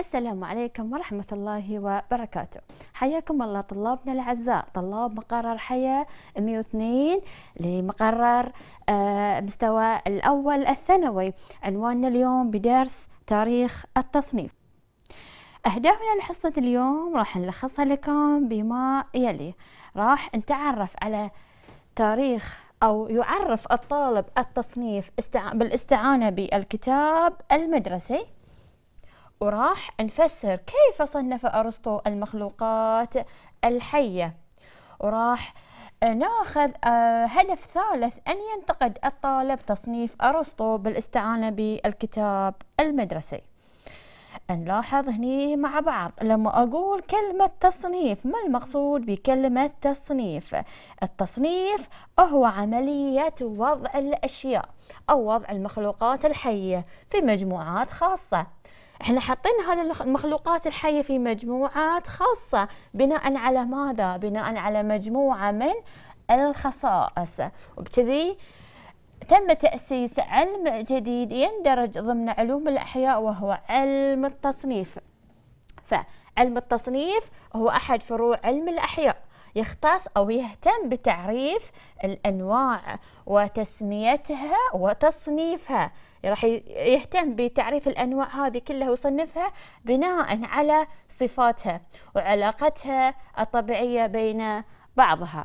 السلام عليكم ورحمة الله وبركاته حياكم الله طلابنا الأعزاء طلاب مقرر حياة 102 لمقرر آه، مستوى الأول الثانوي عنواننا اليوم بدرس تاريخ التصنيف أهدافنا لحصة اليوم راح نلخصها لكم بما يلي راح نتعرف على تاريخ أو يعرف الطالب التصنيف بالاستعانة بالكتاب المدرسي وراح نفسر كيف صنف أرسطو المخلوقات الحية وراح ناخذ آه، هدف ثالث أن ينتقد الطالب تصنيف أرسطو بالاستعانة بالكتاب المدرسي نلاحظ هني مع بعض لما أقول كلمة تصنيف ما المقصود بكلمة تصنيف التصنيف هو عملية وضع الأشياء أو وضع المخلوقات الحية في مجموعات خاصة احنا حاطين هذه المخلوقات الحيه في مجموعات خاصه بناء على ماذا بناء على مجموعه من الخصائص وبكذي تم تأسيس علم جديد يندرج ضمن علوم الأحياء وهو علم التصنيف فعلم التصنيف هو أحد فروع علم الأحياء يختص أو يهتم بتعريف الأنواع وتسميتها وتصنيفها راح يهتم بتعريف الأنواع هذه كلها ويصنفها بناء على صفاتها وعلاقتها الطبيعية بين بعضها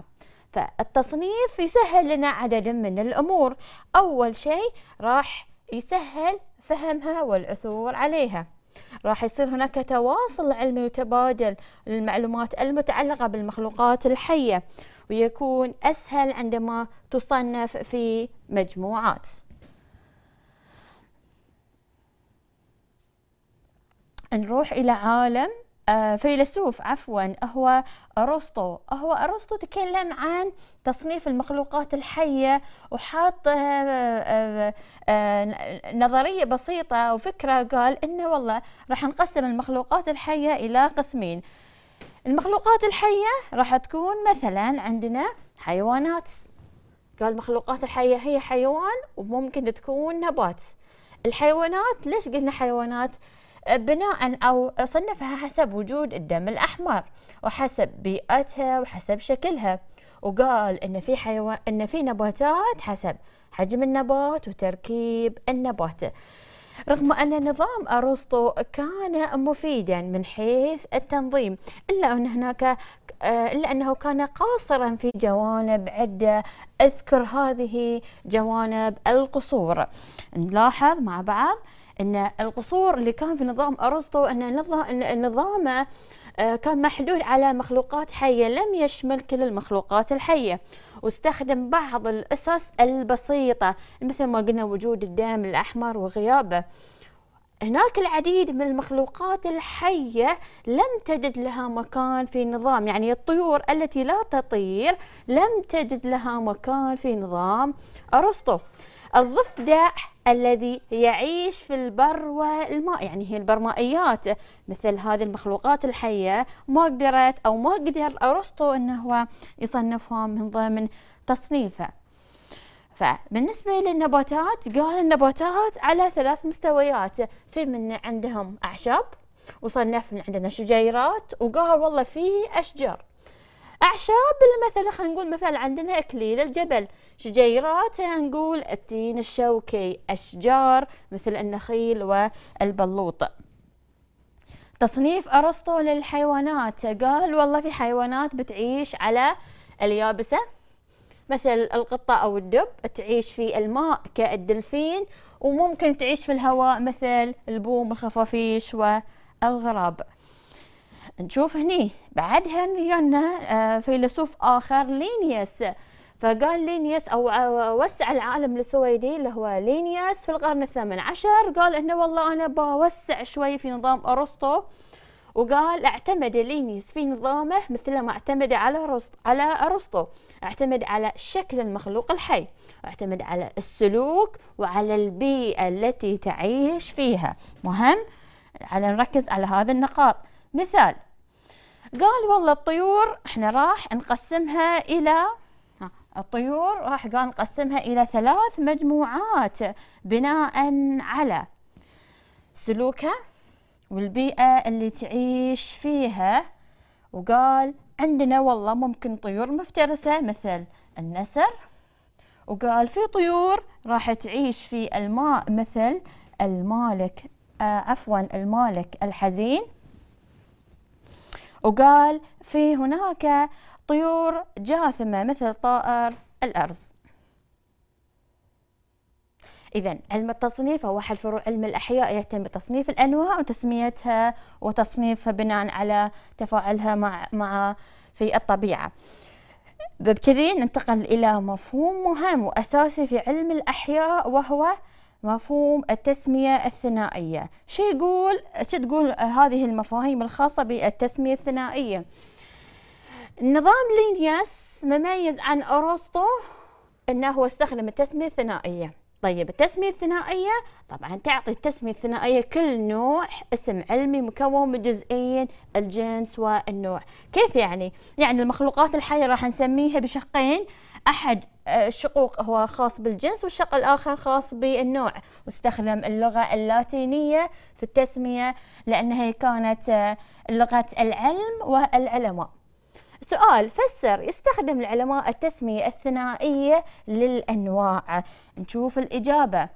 فالتصنيف يسهل لنا عدد من الأمور أول شيء راح يسهل فهمها والعثور عليها راح يصير هناك تواصل علمي وتبادل للمعلومات المتعلقة بالمخلوقات الحية ويكون أسهل عندما تصنف في مجموعات نروح إلى عالم آه، فيلسوف عفوا هو ارسطو هو ارسطو تكلم عن تصنيف المخلوقات الحيه وحاط آه، آه، نظريه بسيطه وفكره قال انه والله راح نقسم المخلوقات الحيه الى قسمين المخلوقات الحيه راح تكون مثلا عندنا حيوانات قال المخلوقات الحيه هي حيوان وممكن تكون نبات الحيوانات ليش قلنا حيوانات بناء أو صنفها حسب وجود الدم الأحمر وحسب بيئتها وحسب شكلها وقال إن في حيوان إن في نباتات حسب حجم النبات وتركيب النبات رغم أن نظام أرسطو كان مفيدا من حيث التنظيم إلا أن هناك إلا أنه كان قاصرا في جوانب عدة أذكر هذه جوانب القصور نلاحظ مع بعض ان القصور اللي كان في نظام ارسطو ان نظامه آه، كان محدود على مخلوقات حيه لم يشمل كل المخلوقات الحيه واستخدم بعض الاسس البسيطه مثل ما قلنا وجود الدم الاحمر وغيابه هناك العديد من المخلوقات الحية لم تجد لها مكان في نظام يعني الطيور التي لا تطير لم تجد لها مكان في نظام أرسطو الضفدع الذي يعيش في البر والماء يعني هي البرمائيات مثل هذه المخلوقات الحية ما قدرت أو ما قدر أرسطو أنه هو يصنفهم من ضمن تصنيفه فبالنسبة للنباتات قال النباتات على ثلاث مستويات في من عندهم أعشاب وصنفنا عندنا شجيرات وقال والله فيه أشجار اعشاب مثلا خلينا نقول مثلا عندنا اكليل الجبل شجيرات نقول التين الشوكي اشجار مثل النخيل والبلوط تصنيف ارسطو للحيوانات قال والله في حيوانات بتعيش على اليابسه مثل القطة أو الدب تعيش في الماء كالدلفين وممكن تعيش في الهواء مثل البوم الخفافيش والغراب نشوف هني بعدها جانا آه، فيلسوف آخر لينيس فقال لينيس أو آه، وسع العالم السويدي اللي هو لينيس في القرن الثامن عشر قال إنه والله أنا بوسع شوي في نظام أرسطو وقال اعتمد لينيس في نظامه مثل ما اعتمد على رست على ارسطو اعتمد على شكل المخلوق الحي اعتمد على السلوك وعلى البيئه التي تعيش فيها مهم على نركز على هذا النقاط مثال قال والله الطيور احنا راح نقسمها الى الطيور راح قال نقسمها الى ثلاث مجموعات بناء على سلوكها والبيئة اللي تعيش فيها وقال عندنا والله ممكن طيور مفترسة مثل النسر وقال في طيور راح تعيش في الماء مثل المالك آه عفوا المالك الحزين وقال في هناك طيور جاثمة مثل طائر الأرز إذا علم التصنيف هو أحد فروع علم الأحياء يهتم بتصنيف الأنواع وتسميتها وتصنيفها بناء على تفاعلها مع مع في الطبيعة. بكذي ننتقل إلى مفهوم مهم وأساسي في علم الأحياء وهو مفهوم التسمية الثنائية شو يقول شو تقول هذه المفاهيم الخاصة بالتسمية الثنائية نظام لينياس مميز عن أرسطو أنه هو استخدم التسمية الثنائية طيب التسمية الثنائية طبعا تعطي التسمية الثنائية كل نوع اسم علمي مكون من جزئين الجنس والنوع كيف يعني؟ يعني المخلوقات الحية راح نسميها بشقين أحد الشقوق آه، هو خاص بالجنس والشق الآخر خاص بالنوع واستخدم اللغة اللاتينية في التسمية لأنها كانت آه، لغة العلم والعلماء سؤال فسر يستخدم العلماء التسمية الثنائية للأنواع نشوف الإجابة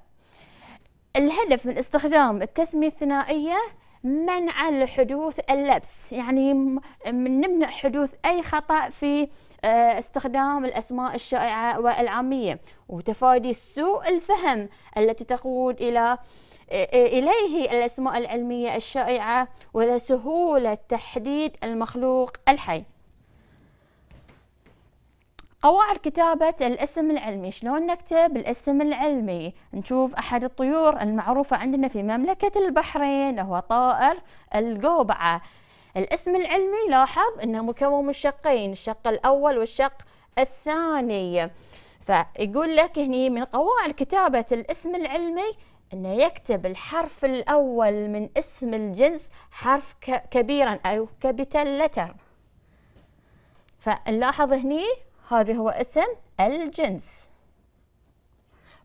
الهدف من استخدام التسمية الثنائية منع لحدوث اللبس يعني نمنع حدوث أي خطأ في آه، استخدام الأسماء الشائعة والعامية وتفادي سوء الفهم التي تقود إلى آه، إليه الأسماء العلمية الشائعة ولسهولة تحديد المخلوق الحي قواعد كتابة الاسم العلمي شلون نكتب الاسم العلمي نشوف أحد الطيور المعروفة عندنا في مملكة البحرين هو طائر القوبعة الاسم العلمي لاحظ أنه مكون من شقين الشق الأول والشق الثاني فيقول لك هني من قواعد كتابة الاسم العلمي أنه يكتب الحرف الأول من اسم الجنس حرف كبيرا أو كابيتال لتر فنلاحظ هني هذا هو اسم الجنس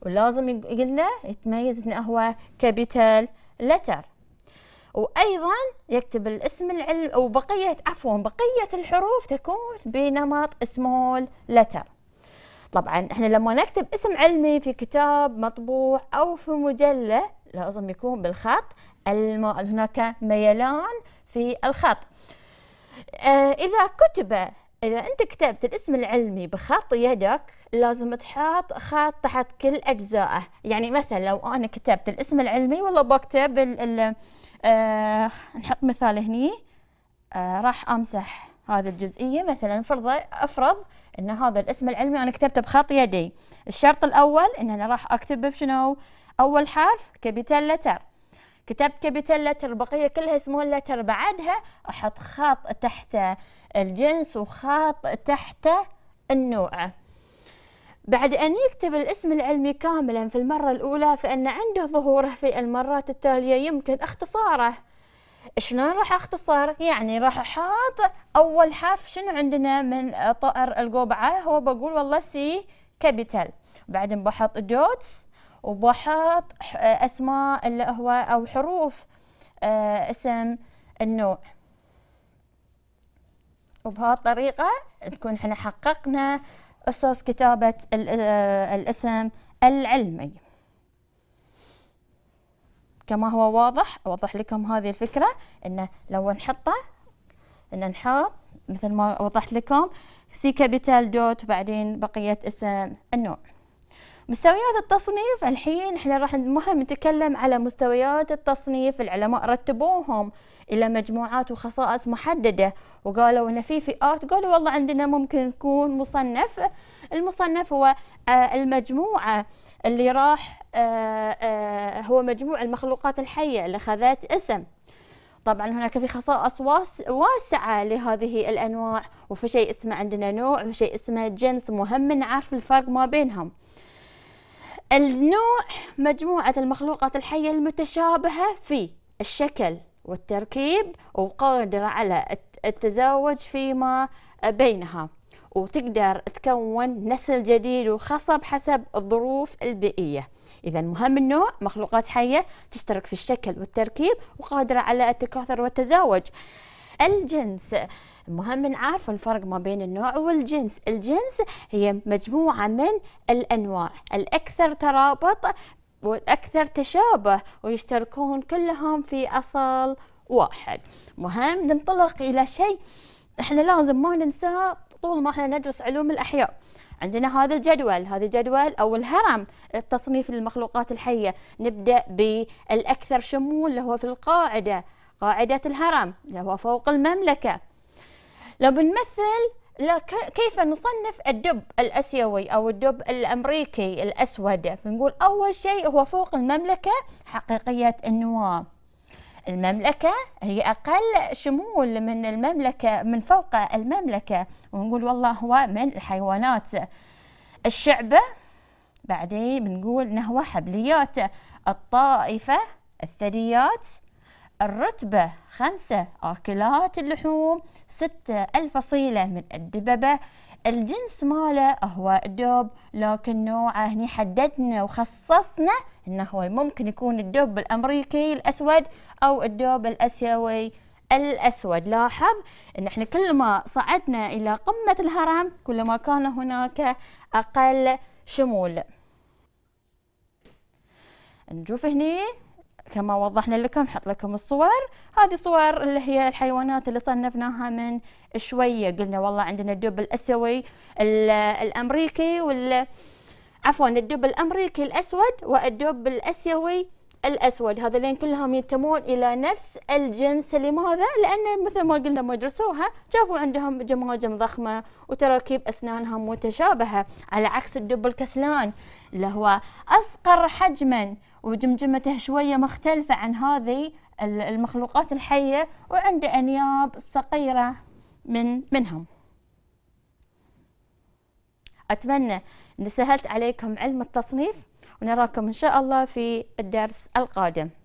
ولازم يقلنا يتميز أنه هو كابيتال لتر وأيضا يكتب الاسم العلم أو بقية عفوا بقية الحروف تكون بنمط سمول لتر طبعا احنا لما نكتب اسم علمي في كتاب مطبوع أو في مجلة لازم يكون بالخط الم... هناك ميلان في الخط اه إذا كتب إذا أنت كتبت الاسم العلمي بخط يدك لازم تحط خط تحت كل أجزائه يعني مثلا لو أنا كتبت الاسم العلمي والله بكتب ال ال آه نحط مثال هني آه راح امسح هذه الجزئيه مثلا فرض افرض ان هذا الاسم العلمي انا كتبته بخط يدي الشرط الاول ان انا راح اكتب بشنو اول حرف كابيتال لتر كتبت كابيتال لتر البقيه كلها اسمه لتر بعدها احط خط تحت الجنس وخط تحت النوع بعد أن يكتب الاسم العلمي كاملا في المرة الأولى فإن عنده ظهوره في المرات التالية يمكن اختصاره شلون راح اختصر يعني راح احط اول حرف شنو عندنا من طائر القبعه هو بقول والله سي كابيتال بعدين بحط دوتس وبحط اسماء اللي هو او حروف آه، اسم النوع وبهالطريقه تكون احنا حققنا قصص كتابة آه، الاسم العلمي كما هو واضح أوضح لكم هذه الفكرة أن لو نحطه أن نحط مثل ما وضحت لكم سي كابيتال دوت وبعدين بقية اسم النوع مستويات التصنيف الحين احنا راح المهم نتكلم على مستويات التصنيف العلماء رتبوهم الى مجموعات وخصائص محدده وقالوا ان في فئات قالوا والله عندنا ممكن يكون مصنف المصنف هو آه، المجموعه اللي راح آه، آه، هو مجموع المخلوقات الحيه اللي اخذت اسم طبعا هناك في خصائص واسعة لهذه الأنواع وفي شيء اسمه عندنا نوع وفي شيء اسمه جنس مهم نعرف الفرق ما بينهم النوع مجموعة المخلوقات الحية المتشابهة في الشكل والتركيب وقادرة على التزاوج فيما بينها وتقدر تكون نسل جديد وخصب حسب الظروف البيئية إذا مهم النوع مخلوقات حية تشترك في الشكل والتركيب وقادرة على التكاثر والتزاوج الجنس المهم نعرف الفرق ما بين النوع والجنس الجنس هي مجموعة من الأنواع الأكثر ترابط والأكثر تشابه ويشتركون كلهم في أصل واحد مهم ننطلق إلى شيء احنا لازم ما ننساه طول ما احنا ندرس علوم الأحياء عندنا هذا الجدول هذا الجدول أو الهرم التصنيف للمخلوقات الحية نبدأ بالأكثر شمول اللي هو في القاعدة قاعدة الهرم اللي هو فوق المملكة لو بنمثل كيف نصنف الدب الاسيوي او الدب الامريكي الاسود بنقول اول شيء هو فوق المملكه حقيقيه النواه المملكة هي أقل شمول من المملكة من فوق المملكة ونقول والله هو من الحيوانات الشعبة بعدين بنقول نهوة حبليات الطائفة الثدييات الرتبة خمسة أكلات اللحوم ستة الفصيلة من الدببة الجنس ماله هو الدب لكن نوعه هني حددنا وخصصنا انه هو ممكن يكون الدب الامريكي الاسود او الدب الاسيوي الاسود لاحظ ان احنا كل ما صعدنا الى قمه الهرم كل ما كان هناك اقل شمول نشوف هني كما وضحنا لكم نحط لكم الصور هذه صور اللي هي الحيوانات اللي صنفناها من شوية قلنا والله عندنا الدب الأسيوي الأمريكي وال عفوا الدب الأمريكي الأسود والدب الأسيوي الأسود لين كلهم ينتمون إلى نفس الجنس لماذا؟ لأن مثل ما قلنا ما درسوها شافوا عندهم جماجم ضخمة وتراكيب أسنانهم متشابهة على عكس الدب الكسلان اللي هو أصغر حجما وجمجمته شوية مختلفة عن هذه المخلوقات الحية وعنده أنياب صغيرة من منهم أتمنى أني سهلت عليكم علم التصنيف ونراكم إن شاء الله في الدرس القادم